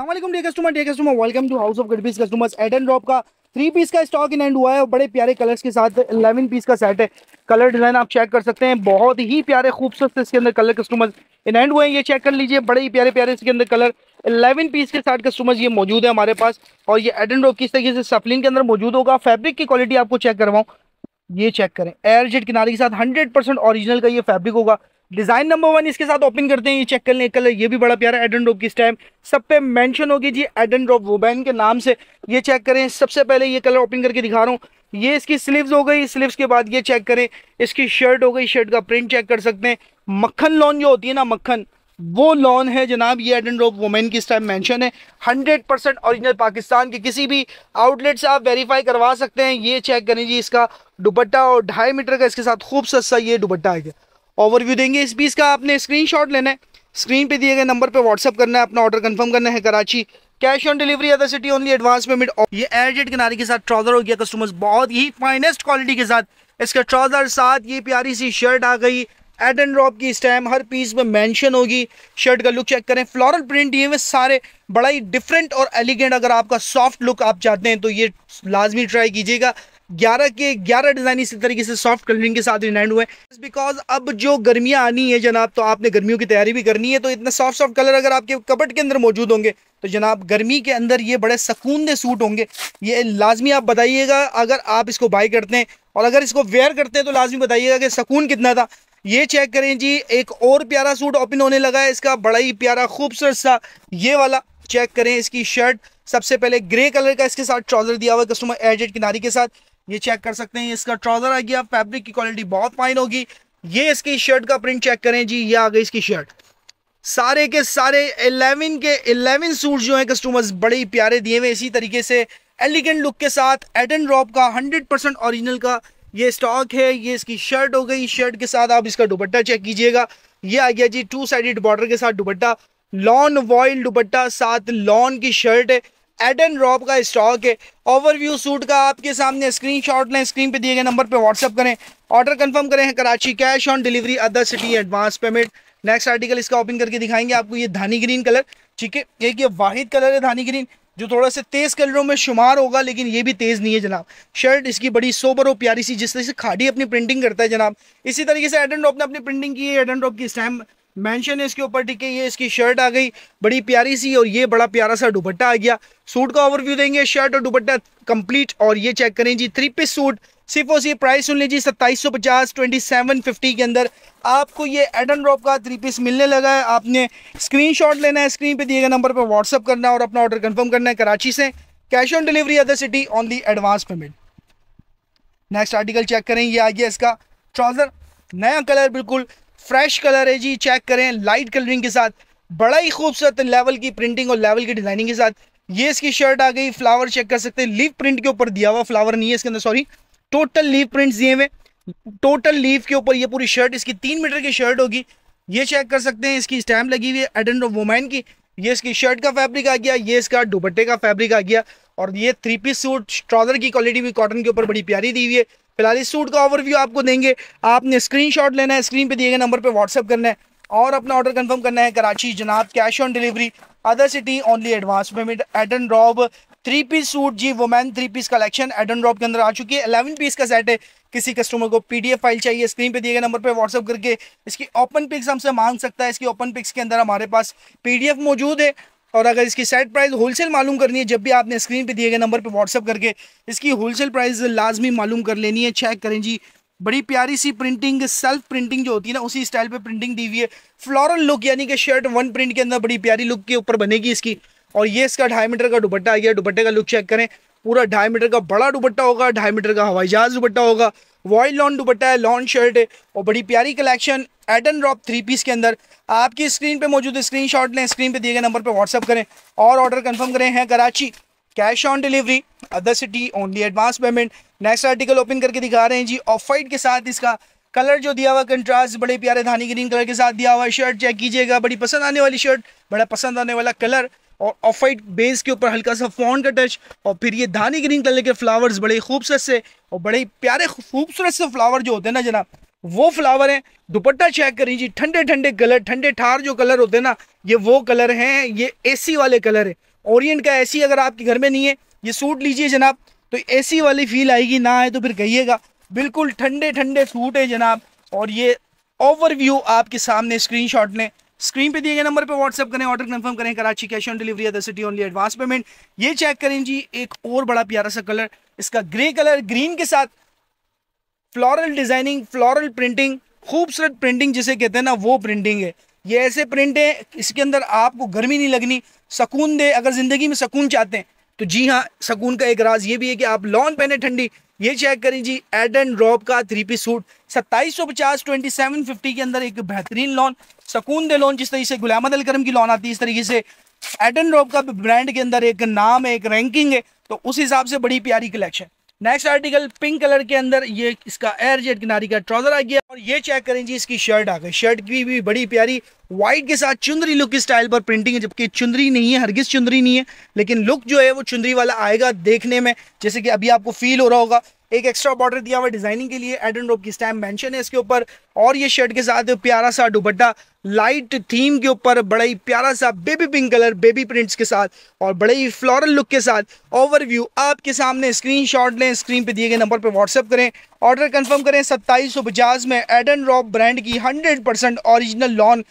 Aslam dear customer dear customer welcome to house of good piece customers Edenrobe का three piece का stock in end हुआ है और बड़े प्यारे कलर्स के साथ इलेवन पीस का सेट है कलर डिज़ाइन आप चेक कर सकते हैं बहुत ही प्यारे खूबसूरत इसके अंदर कलर कस्टमर्स इन एंड हुए हैं ये चेक कर लीजिए बड़े ही प्यारे प्यारे इसके अंदर कलर इलेवन पीस के साथ कस्टमर्स ये मौजूद है हमारे पास और ये एड एंड ड्रॉप किस तरीके से सफलिन के अंदर मौजूद होगा फैब्रिक की क्वालिटी आपको चेक करवाऊँ ये चेक करें एयर जेट किनारे के साथ हंड्रेड परसेंट का ये फैब्रिक होगा डिज़ाइन नंबर वन इसके साथ ओपन करते हैं ये चेक कर लें कलर ये भी बड़ा प्यारा एड एंड ड्रॉप की स्टैम सब पे मेंशन होगी जी एड एंड ड्रॉप वोबैन के नाम से ये चेक करें सबसे पहले ये कलर ओपन करके दिखा रहा हूँ ये इसकी स्लीव्स हो गई स्लीव्स के बाद ये चेक करें इसकी शर्ट हो गई शर्ट का प्रिंट चेक कर सकते हैं मक्खन लॉन जो होती है ना मक्खन वो लॉन है जनाब ये एड एंड ड्रॉप वोमेन की इस टाइम मैंशन है हंड्रेड परसेंट ऑरिजिनल पाकिस्तान के किसी भी आउटलेट से आप वेरीफाई करवा सकते हैं ये चेक करें जी इसका दुपट्टा और ढाई मीटर का इसके साथ खूब सस्ता ये दुपट्टा आ गया ओवरव्यू देंगे इस पीस का आपने स्क्रीनशॉट लेना है स्क्रीन पे दिए गए नंबर पे व्हाट्सअप करना है अपना ऑर्डर कंफर्म करना है Karachi cash on delivery other city only advance payment ये एयरजेट किनारे के साथ ट्राउजर हो गया कस्टमर्स बहुत ही फाइनेस्ट क्वालिटी के साथ इसका ट्राउजर साथ ये प्यारी सी शर्ट आ गई एड एंड ड्रॉप की स्टैम हर पीस में मेंशन होगी शर्ट का लुक चेक करें फ्लोरल प्रिंट ये हुए सारे बड़ा ही डिफरेंट और एलिगेंट अगर आपका सॉफ्ट लुक आप चाहते हैं तो ये लाजमी ट्राई कीजिएगा ग्यारह के ग्यारह डिज़ाइन इसी तरीके से सॉफ्ट कलरिंग के साथ रिनाइंड हुए हैं बिकॉज अब जो गर्मियाँ आनी है जनाब तो आपने गर्मियों की तैयारी भी करनी है तो इतना सॉफ्ट सॉफ्ट कलर अगर आपके कपट के अंदर मौजूद होंगे तो जनाब गर्मी के अंदर ये बड़े सकून दे सूट होंगे ये लाजमी आप बताइएगा अगर आप इसको बाई करते हैं और अगर इसको वेयर करते हैं तो लाजमी बताइएगा कि सकून कितना था ये चेक करें जी एक और प्यारा सूट ओपन होने लगा है इसका बड़ा ही प्यारा खूबसूरत सा ये वाला चेक करें इसकी शर्ट सबसे पहले ग्रे कलर का इसके साथ ट्राउज़र दिया हुआ है कस्टमर एडजेड किनारी के साथ ये चेक कर सकते हैं इसका ट्राउजर आ गया फैब्रिक की क्वालिटी बहुत फाइन होगी ये इसकी शर्ट का प्रिंट चेक करें जी ये आ गई इसकी शर्ट सारे के सारे 11 के 11 सूट जो हैं कस्टमर्स बड़े ही प्यारे दिए हुए इसी तरीके से एलिगेंट लुक के साथ एड एंड ड्रॉप का 100% परसेंट ऑरिजिनल का ये स्टॉक है ये इसकी शर्ट हो गई शर्ट के साथ आप इसका दुपट्टा चेक कीजिएगा ये आ गया जी टू साइडेड बॉर्डर के साथ दुपट्टा लॉन वॉइल दुपट्टा साथ लॉन की शर्ट है एडन रॉब का स्टॉक है ओवरव्यू सूट का आपके सामने स्क्रीन शॉट लें स्क्रीन पे दिए गए नंबर पे व्हाट्सअप करें ऑर्डर कंफर्म करें Karachi cash on delivery other city advance payment next article इसका ओपन करके दिखाएंगे आपको ये धानी ग्रीन कलर ठीक है एक ये वाहिद कलर है धानी ग्रीन जो थोड़ा सा तेज़ कलरों में शुमार होगा लेकिन ये भी तेज़ नहीं है जनाब शर्ट इसकी बड़ी सोबर और प्यारी सी जिस तरह से खाड़ी अपनी प्रिंटिंग करता है जनाब इसी तरीके से एडन ड्रॉप ने अपनी प्रिंटिंग की है एडन ड्रॉप की स्टैम्प मेंशन है इसके ऊपर ठीक है ये इसकी शर्ट आ गई बड़ी प्यारी सी और ये बड़ा प्यारा सा दुपट्टा आ गया सूट का ओवरव्यू देंगे शर्ट और दुपट्टा कंप्लीट और ये चेक करें जी थ्री पीस सूट सिर्फ और सिर्फ प्राइस सुन लीजिए सत्ताईस सौ पचास ट्वेंटी सेवन फिफ्टी के अंदर आपको ये एडन ड्रॉप का थ्री पीस मिलने लगा है आपने स्क्रीनशॉट लेना है स्क्रीन पे दिए गए नंबर पर व्हाट्सअप करना है और अपना ऑर्डर कंफर्म करना है कराची से cash on delivery other city on the advance payment next article check करें ये आ गया इसका ट्राउज़र नया कलर बिल्कुल फ्रेश कलर है जी चेक करें लाइट कलरिंग के साथ बड़ा ही खूबसूरत लेवल की प्रिंटिंग और लेवल की डिजाइनिंग के साथ ये इसकी शर्ट आ गई फ्लावर चेक कर सकते हैं लीव प्रिंट के ऊपर दिया हुआ फ्लावर नहीं है इसके अंदर सॉरी टोटल लीव प्रिंट दिए हुए टोटल लीव के ऊपर ये पूरी शर्ट इसकी तीन मीटर की शर्ट होगी ये चेक कर सकते हैं इसकी स्टैम्प लगी हुई है एडेंट ऑफ वोमैन की ये इसकी शर्ट का फैब्रिक आ गया ये इसका दुपट्टे का फैब्रिक आ गया और ये थ्री पीस सूट ट्राउजर की क्वालिटी भी कॉटन के ऊपर बड़ी प्यारी दी हुई है फिलहाल इस सूट का ओवरव्यू आपको देंगे आपने स्क्रीनशॉट लेना है स्क्रीन पे दिए गए नंबर पे व्हाट्सअप करना है और अपना ऑर्डर कंफर्म करना है कराची जनाब cash on delivery other city only advance payment Edenrobe three piece suit जी women three piece collection Edenrobe के अंदर आ चुकी है अलेवन पीस का सेट है किसी कस्टमर को पीडीएफ फाइल चाहिए स्क्रीन पर दिए गए नंबर पर व्हाट्सअप करके इसकी ओपन पिक्स हमसे मांग सकता है इसकी ओपन पिक्स के अंदर हमारे पास पीडीएफ मौजूद है और अगर इसकी सेट प्राइस होलसेल मालूम करनी है जब भी आपने स्क्रीन पे दिए गए नंबर पे व्हाट्सअप करके इसकी होलसेल प्राइस लाजमी मालूम कर लेनी है चेक करें जी बड़ी प्यारी सी प्रिंटिंग सेल्फ प्रिंटिंग जो होती है ना उसी स्टाइल पे प्रिंटिंग दी हुई है फ्लोरल लुक यानी कि शर्ट वन प्रिंट के अंदर बड़ी प्यारी लुक के ऊपर बनेगी इसकी और ये इसका ढाई मीटर का दुपट्टा आ गया दुपट्टे का लुक चेक करें पूरा ढाई मीटर का बड़ा दुपट्टा होगा ढाई मीटर का हवाई जहाज दुपट्टा होगा वॉइल लॉन दुपट्टा है लॉन्ग शर्ट है और बड़ी प्यारी collection Edenrobe three piece के अंदर आपकी स्क्रीन पे मौजूद स्क्रीन शॉट लें स्क्रीन पे दिए गए नंबर पे व्हाट्सअप करें और ऑर्डर कंफर्म करें हैं Karachi cash on delivery other city only advance payment next article open करके दिखा रहे हैं जी ऑफ वाइट के साथ इसका कलर जो दिया हुआ कंट्रास्ट बड़े प्यारे धानी ग्रीन कलर के साथ दिया हुआ है शर्ट चेक कीजिएगा बड़ी पसंद आने वाली शर्ट बड़ा पसंद आने वाला कलर और ऑफ वाइट बेस के ऊपर हल्का सा फॉन का टच और फिर ये धानी ग्रीन कलर के फ्लावर्स बड़े खूबसूरत से और बड़े प्यारे खूबसूरत से फ्लावर जो होते हैं ना जनाब वो फ्लावर हैं दुपट्टा चेक करें जी ठंडे ठंडे कलर ठंडे ठार जो कलर होते हैं ना ये वो कलर हैं ये एसी वाले कलर हैं ओरिएंट का एसी अगर आपके घर में नहीं है ये सूट लीजिए जनाब तो एसी वाली फील आएगी ना आए तो फिर कहिएगा बिल्कुल ठंडे ठंडे सूट है जनाब और ये ओवरव्यू आपके सामने स्क्रीनशॉट ने स्क्रीन पे दिए गए नंबर पे व्हाट्सअप करें ऑर्डर कंफर्म करें Karachi cash on delivery other city only advance payment ये चेक करें जी एक और बड़ा प्यारा सा कलर इसका ग्रे कलर ग्रीन के साथ फ्लोरल डिजाइनिंग फ्लोरल प्रिंटिंग खूबसूरत प्रिंटिंग जिसे कहते हैं ना वो प्रिंटिंग है ये ऐसे प्रिंट है इसके अंदर आपको गर्मी नहीं लगनी सकून दे अगर ज़िंदगी में सकून चाहते हैं तो जी हाँ सकून का एक राज ये भी है कि आप लॉन पहने ठंडी ये चेक करें जी एड एंड ड्रॉप का थ्री पी सूट सत्ताईस सौ पचास ट्वेंटी सेवन फिफ्टी के अंदर एक बेहतरीन लॉन सकून दे लोन जिस तरीके से गुलाम अल करम की लोन आती है इस तरीके से एड एंड ड्रॉप का ब्रांड के अंदर एक नाम है एक रैंकिंग है तो उस हिसाब से बड़ी प्यारी collection next article pink colour के अंदर ये इसका एयर जेट किनारी का ट्राउजर आ गया और ये चेक करें जी इसकी शर्ट आ गई शर्ट की भी बड़ी प्यारी व्हाइट के साथ चुंदरी लुक की स्टाइल पर प्रिंटिंग है जबकि चुंदरी नहीं है हरगिज चुंदरी नहीं है लेकिन लुक जो है वो चुंदरी वाला आएगा देखने में जैसे कि अभी आपको फील हो रहा होगा एक एक्स्ट्रा बॉर्डर दिया हुआ डिजाइनिंग के लिए एड एंड रोप की स्टैम्प मेंशन है इसके ऊपर और ये शर्ट के साथ प्यारा सा दुबट्टा लाइट थीम के ऊपर बड़ा ही प्यारा सा baby pink colour baby prints के साथ और बड़े ही फ्लोरल लुक के साथ ओवरव्यू आपके सामने स्क्रीन शॉट लें स्क्रीन पे दिए गए नंबर पर व्हाट्सअप करें ऑर्डर कंफर्म करें सत्ताईस में एडन रॉप ब्रांड की हंड्रेड परसेंट ऑरिजिनल लॉन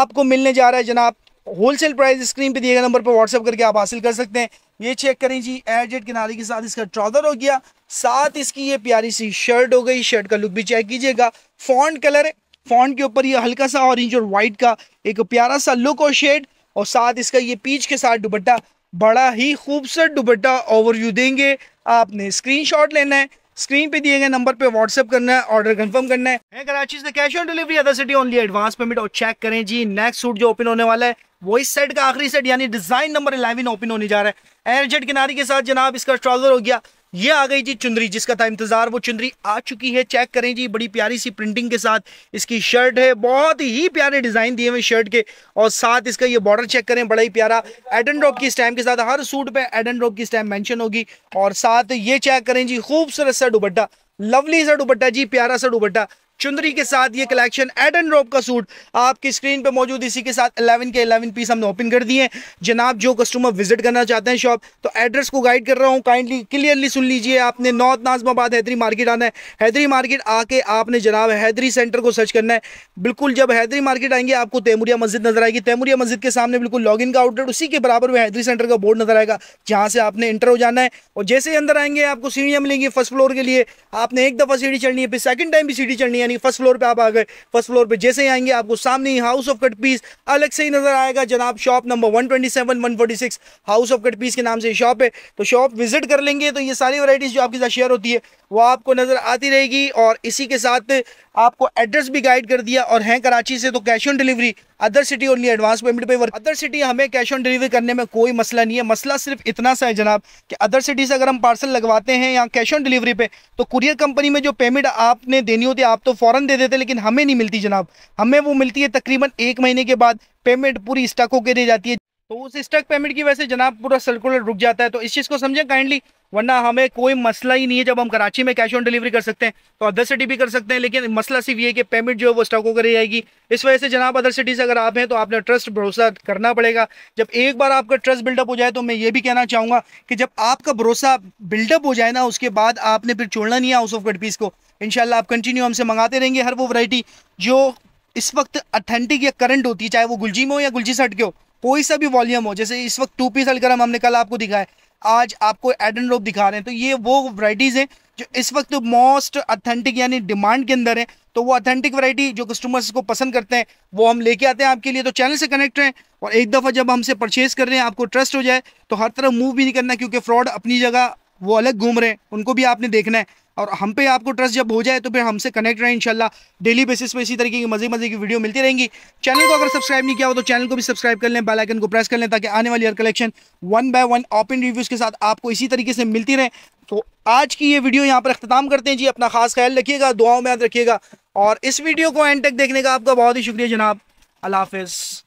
आपको मिलने जा रहा है जनाब होलसेल प्राइस स्क्रीन पर दिए गए नंबर पर व्हाट्सअप करके आप हासिल कर सकते हैं ये चेक करें जी एयरजेट किनारे के साथ इसका ट्राउजर हो गया साथ इसकी ये प्यारी सी शर्ट हो गई शर्ट का लुक भी चेक कीजिएगा फॉन्ट कलर है फॉन्ट के ऊपर ये हल्का सा ऑरेंज और वाइट का एक प्यारा सा लुक और शेड और साथ इसका ये पीच के साथ दुपट्टा बड़ा ही खूबसूरत दुपट्टा ओवरव्यू देंगे आपने स्क्रीनशॉट लेना है स्क्रीन पे दिए गए नंबर पे व्हाट्सअप करना है ऑर्डर कंफर्म करना है, है कराची से cash on delivery other city only advance payment और चेक करें जी नेक्स्ट सूट जो ओपन होने वाला है वो इस सेट का आखिरी सेट यानी डिजाइन नंबर इलेवन ओपन होने जा रहा है एयरजेट किनारी के साथ जनाब इसका ट्राउजर हो गया ये आ गई जी चुंदरी जिसका था इंतजार वो चुंदरी आ चुकी है चेक करें जी बड़ी प्यारी सी प्रिंटिंग के साथ इसकी शर्ट है बहुत ही प्यारे डिजाइन दिए हुए शर्ट के और साथ इसका ये बॉर्डर चेक करें बड़ा ही प्यारा एडन रॉक की स्टैम के साथ हर सूट पे एडन रॉक की स्टैम मेंशन होगी और साथ ये चेक करें जी खूबसूरत सा दुबट्टा लवली सा दुबट्टा जी प्यारा सा दुबट्टा चुंदरी के साथ ये कलेक्शन एड एंड रोप का सूट आपकी स्क्रीन पे मौजूद इसी के साथ 11 के 11 पीस हमने ओपन कर दिए जनाब जो कस्टमर विजिट करना चाहते हैं शॉप तो एड्रेस को गाइड कर रहा हूँ काइंडली क्लियरली सुन लीजिए आपने नॉर्थ नाजमाबाद हैदरी मार्केट आना है हैदरी मार्केट आके आपने जनाब हैदरी सेंटर को सर्च करना है बिल्कुल जब हैदरी मार्केट आएंगे आपको तैमूरिया मस्जिद नजर आएगी तैमूरिया मस्जिद के सामने बिल्कुल लॉग का आउटलेट उसी के बराबर में हैदरी सेंटर का बोर्ड नजर आएगा जहाँ से आपने इंटर हो जाना है और जैसे ही अंदर आएंगे आपको सीढ़ियाँ मिलेंगी फर्स्ट फ्लोर के लिए आपने एक दफ़ा सीढ़ी चढ़नी है फिर सेकेंड टाइम भी सीढ़ी चढ़नी है यानी फर्स्ट फ्लोर पे आप आ गए फर्स्ट फ्लोर पे जैसे ही आएंगे आपको सामने ही हाउस ऑफ कट पीस अलग से ही नजर आएगा जनाब shop number 127 146 house of cut piece के नाम से शॉप है तो शॉप विजिट कर लेंगे तो ये सारी वराइटीज़ जो आपके साथ शेयर होती है वो आपको नज़र आती रहेगी और इसी के साथ आपको एड्रेस भी गाइड कर दिया और हैं कराची से तो cash on delivery other city only advance payment पे वर्क अदर सिटी हमें कैश ऑन डिलीवरी करने में कोई मसला नहीं है मसला सिर्फ इतना सा है जनाब कि अदर सिटी से अगर हम पार्सल लगवाते हैं यहाँ कैश ऑन डिलीवरी पे तो कुरियर कंपनी में जो पेमेंट आपने देनी होती है आप तो फ़ौरन दे देते लेकिन हमें नहीं मिलती जनाब हमें वो मिलती है तकरीबन एक महीने के बाद पेमेंट पूरी स्टक होकर दे जाती है तो उस स्टक पेमेंट की वजह से जनाब पूरा सर्कुलर रुक जाता है तो इस चीज़ को समझें काइंडली वरना हमें कोई मसला ही नहीं है जब हम कराची में कैश ऑन डिलीवरी कर सकते हैं तो अदर सिटी भी कर सकते हैं लेकिन मसला सिर्फ ये कि पेमेंट जो है वो स्टॉक होकर जाएगी इस वजह से जनाब अदर सिटी से अगर आप हैं तो आपने ट्रस्ट भरोसा करना पड़ेगा जब एक बार आपका ट्रस्ट बिल्डअप हो जाए तो मैं ये भी कहना चाहूँगा कि जब आपका भरोसा बिल्डअप हो जाए ना उसके बाद आपने फिर छोड़ना नहीं है हाउस ऑफ गडपीस को इनशाला आप कंटिन्यू हमसे मंगाते रहेंगे हर वो वरायटी जो इस वक्त अथेंटिक या करंट होती है चाहे वो गुलजी में हो या गुलजी सट के हो कोई सा भी वॉल्यूम हो जैसे इस वक्त टू पीस अलगरम हमने कल आपको दिखाया आज आपको एडन रोप दिखा रहे हैं तो ये वो वराइटीज़ हैं जो इस वक्त मोस्ट अथेंटिक यानी डिमांड के अंदर है तो वो अथेंटिक वैरायटी जो कस्टमर्स को पसंद करते हैं वो हम लेके आते हैं आपके लिए तो चैनल से कनेक्ट रहें और एक दफ़ा जब हमसे परचेज़ कर रहे हैं आपको ट्रस्ट हो जाए तो हर तरफ मूव भी नहीं करना क्योंकि फ्रॉड अपनी जगह वो अलग घूम रहे हैं उनको भी आपने देखना है और हम पे आपको ट्रस्ट जब हो जाए तो फिर हमसे कनेक्ट रहें इंशाल्लाह डेली बेसिस पे इसी तरीके की मज़े मज़े की वीडियो मिलती रहेंगी चैनल को अगर सब्सक्राइब नहीं किया हो तो चैनल को भी सब्सक्राइब कर लें बेल आइकन को प्रेस कर लें ताकि आने वाली हर collection one by one open reviews के साथ आपको इसी तरीके से मिलती रहे तो आज की ये वीडियो यहाँ पर अख्ताम करते हैं जी अपना खास ख्याल रखिएगा दुआओं में याद रखिएगा और इस वीडियो को एंड तक देखने का आपका बहुत ही शुक्रिया जनाब अल्लाह हाफिज़